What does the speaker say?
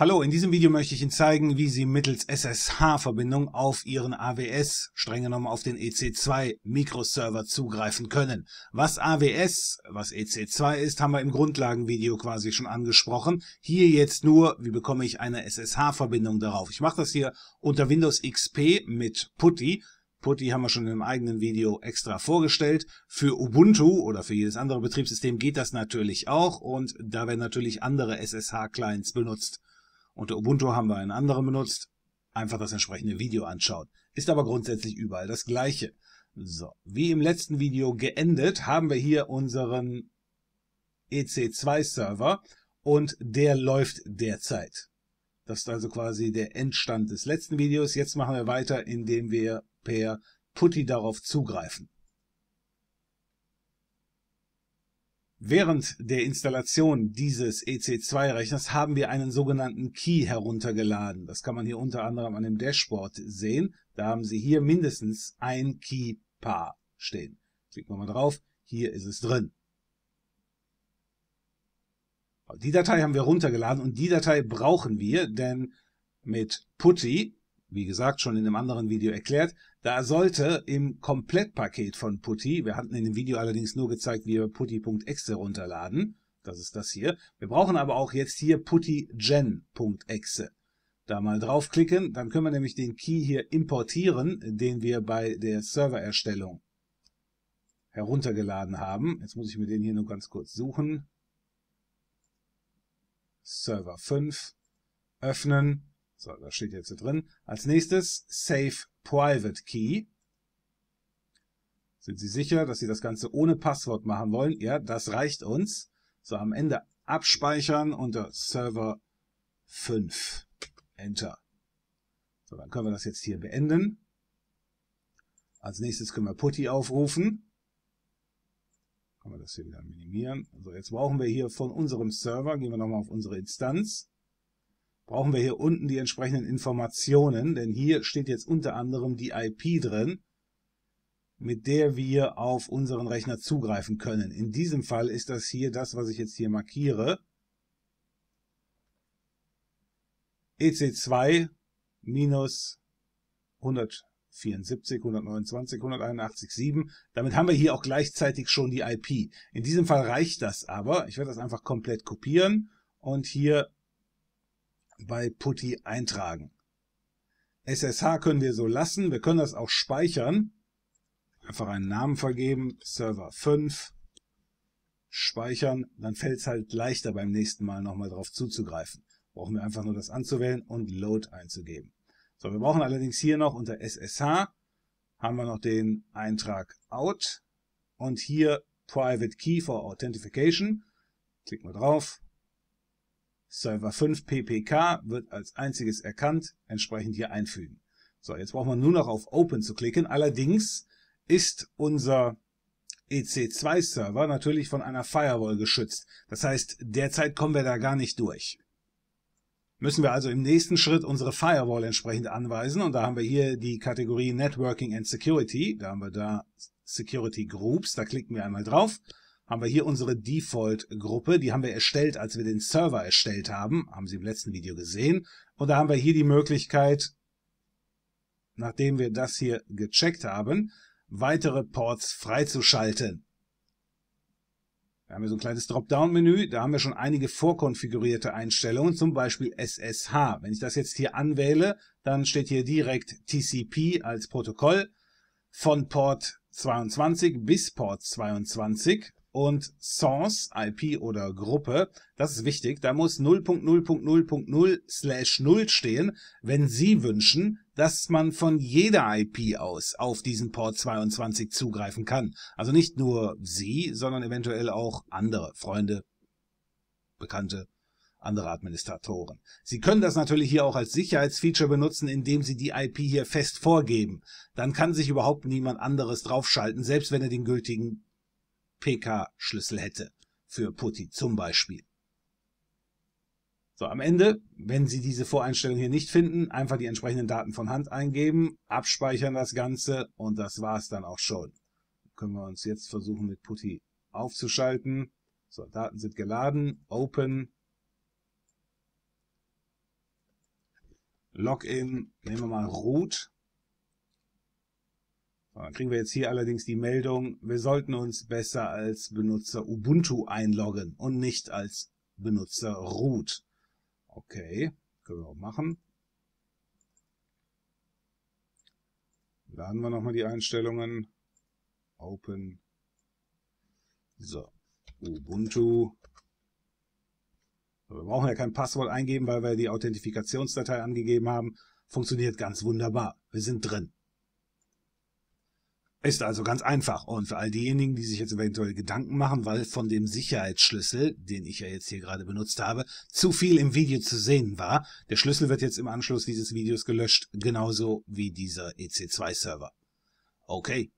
Hallo, in diesem Video möchte ich Ihnen zeigen, wie Sie mittels SSH-Verbindung auf Ihren AWS, streng genommen auf den EC2 Mikroserver zugreifen können. Was AWS, was EC2 ist, haben wir im Grundlagenvideo quasi schon angesprochen. Hier jetzt nur, wie bekomme ich eine SSH-Verbindung darauf? Ich mache das hier unter Windows XP mit PuTTY. Putty haben wir schon in einem eigenen Video extra vorgestellt. Für Ubuntu oder für jedes andere Betriebssystem geht das natürlich auch und da werden natürlich andere SSH-Clients benutzt. Unter Ubuntu haben wir einen anderen benutzt. Einfach das entsprechende Video anschauen. Ist aber grundsätzlich überall das gleiche. So, wie im letzten Video geendet, haben wir hier unseren EC2-Server und der läuft derzeit. Das ist also quasi der Endstand des letzten Videos. Jetzt machen wir weiter, indem wir per Putty darauf zugreifen. Während der Installation dieses EC2-Rechners haben wir einen sogenannten Key heruntergeladen. Das kann man hier unter anderem an dem Dashboard sehen. Da haben Sie hier mindestens ein Key-Paar stehen. Klicken wir mal drauf. Hier ist es drin. Die Datei haben wir runtergeladen und die Datei brauchen wir, denn mit PuTTY wie gesagt, schon in einem anderen Video erklärt. Da sollte im Komplettpaket von Putty, wir hatten in dem Video allerdings nur gezeigt, wie wir putty.exe runterladen, das ist das hier. Wir brauchen aber auch jetzt hier puttygen.exe. Da mal draufklicken, dann können wir nämlich den Key hier importieren, den wir bei der Servererstellung heruntergeladen haben. Jetzt muss ich mir den hier nur ganz kurz suchen. Server 5 öffnen so, das steht jetzt hier drin. Als nächstes Save Private Key. Sind Sie sicher, dass Sie das Ganze ohne Passwort machen wollen? Ja, das reicht uns. So, am Ende abspeichern unter Server 5. Enter. So, dann können wir das jetzt hier beenden. Als nächstes können wir Putty aufrufen. Können wir das hier wieder minimieren. So, jetzt brauchen wir hier von unserem Server, gehen wir nochmal auf unsere Instanz brauchen wir hier unten die entsprechenden Informationen, denn hier steht jetzt unter anderem die IP drin, mit der wir auf unseren Rechner zugreifen können. In diesem Fall ist das hier das, was ich jetzt hier markiere. EC2 minus 174, 129, 181, 7. Damit haben wir hier auch gleichzeitig schon die IP. In diesem Fall reicht das aber. Ich werde das einfach komplett kopieren und hier bei Putty eintragen. SSH können wir so lassen, wir können das auch speichern. Einfach einen Namen vergeben, Server 5, speichern, dann fällt es halt leichter beim nächsten Mal nochmal drauf zuzugreifen. Brauchen wir einfach nur das anzuwählen und Load einzugeben. So, wir brauchen allerdings hier noch unter SSH haben wir noch den Eintrag out und hier Private Key for Authentification. Klicken wir drauf, Server 5 PPK wird als einziges erkannt, entsprechend hier einfügen. So, jetzt brauchen wir nur noch auf Open zu klicken. Allerdings ist unser EC2-Server natürlich von einer Firewall geschützt. Das heißt, derzeit kommen wir da gar nicht durch. Müssen wir also im nächsten Schritt unsere Firewall entsprechend anweisen. Und da haben wir hier die Kategorie Networking and Security. Da haben wir da Security Groups. Da klicken wir einmal drauf haben wir hier unsere Default-Gruppe. Die haben wir erstellt, als wir den Server erstellt haben. Haben Sie im letzten Video gesehen. Und da haben wir hier die Möglichkeit, nachdem wir das hier gecheckt haben, weitere Ports freizuschalten. Da haben wir so ein kleines Dropdown-Menü, da haben wir schon einige vorkonfigurierte Einstellungen, zum Beispiel SSH. Wenn ich das jetzt hier anwähle, dann steht hier direkt TCP als Protokoll von Port 22 bis Port 22 und Source, IP oder Gruppe, das ist wichtig, da muss 0.0.0.0 slash 0 stehen, wenn Sie wünschen, dass man von jeder IP aus auf diesen Port 22 zugreifen kann. Also nicht nur Sie, sondern eventuell auch andere Freunde, Bekannte, andere Administratoren. Sie können das natürlich hier auch als Sicherheitsfeature benutzen, indem Sie die IP hier fest vorgeben. Dann kann sich überhaupt niemand anderes draufschalten, selbst wenn er den gültigen PK-Schlüssel hätte, für Putti zum Beispiel. So, am Ende, wenn Sie diese Voreinstellung hier nicht finden, einfach die entsprechenden Daten von Hand eingeben, abspeichern das Ganze und das war's dann auch schon. können wir uns jetzt versuchen, mit Putty aufzuschalten. So, Daten sind geladen, Open, Login, nehmen wir mal Root. Dann kriegen wir jetzt hier allerdings die Meldung, wir sollten uns besser als Benutzer Ubuntu einloggen und nicht als Benutzer root. Okay, können wir auch machen. Laden wir nochmal die Einstellungen. Open. So, Ubuntu. Wir brauchen ja kein Passwort eingeben, weil wir die Authentifikationsdatei angegeben haben. Funktioniert ganz wunderbar. Wir sind drin. Ist also ganz einfach. Und für all diejenigen, die sich jetzt eventuell Gedanken machen, weil von dem Sicherheitsschlüssel, den ich ja jetzt hier gerade benutzt habe, zu viel im Video zu sehen war, der Schlüssel wird jetzt im Anschluss dieses Videos gelöscht, genauso wie dieser EC2-Server. Okay,